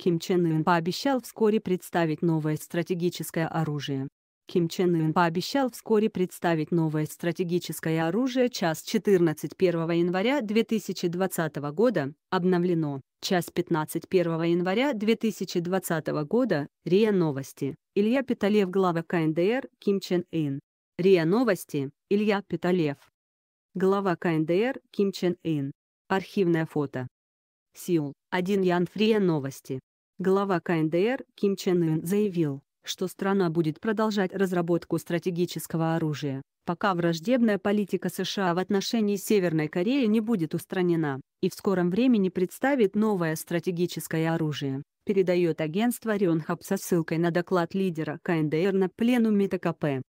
Ким Чен Ын пообещал вскоре представить новое стратегическое оружие. Ким Чен Ын пообещал вскоре представить новое стратегическое оружие час 14 1 января 2020 года, обновлено, час 15 1 января 2020 года, РИА Новости, Илья Питалев глава КНДР, Ким Чен Ын. РИА Новости, Илья Питалев. Глава КНДР, Ким Чен Ын. Архивное фото. Сеул, 1 Янфрия Новости. Глава КНДР Ким Чен Ын заявил, что страна будет продолжать разработку стратегического оружия, пока враждебная политика США в отношении Северной Кореи не будет устранена, и в скором времени представит новое стратегическое оружие, передает агентство Ренхаб со ссылкой на доклад лидера КНДР на пленуме ТКП.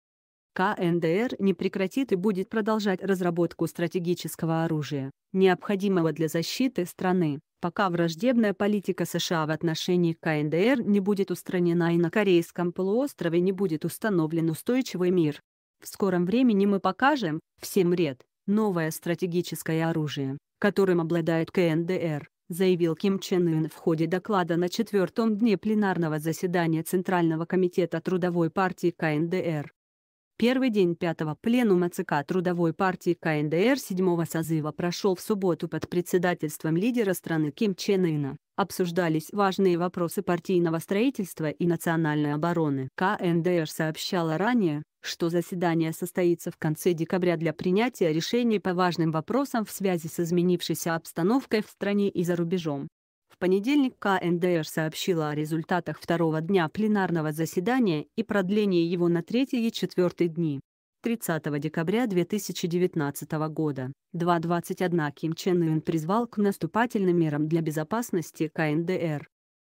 КНДР не прекратит и будет продолжать разработку стратегического оружия, необходимого для защиты страны, пока враждебная политика США в отношении КНДР не будет устранена и на Корейском полуострове не будет установлен устойчивый мир. В скором времени мы покажем, всем вред, новое стратегическое оружие, которым обладает КНДР, заявил Ким Чен Ын в ходе доклада на четвертом дне пленарного заседания Центрального комитета Трудовой партии КНДР. Первый день пятого пленума ЦК Трудовой партии КНДР седьмого созыва прошел в субботу под председательством лидера страны Ким Чен Ына. Обсуждались важные вопросы партийного строительства и национальной обороны. КНДР сообщала ранее, что заседание состоится в конце декабря для принятия решений по важным вопросам в связи с изменившейся обстановкой в стране и за рубежом. В понедельник КНДР сообщила о результатах второго дня пленарного заседания и продлении его на третий и четвертый дни. 30 декабря 2019 года 2.21 Ким Чен Ын призвал к наступательным мерам для безопасности КНДР.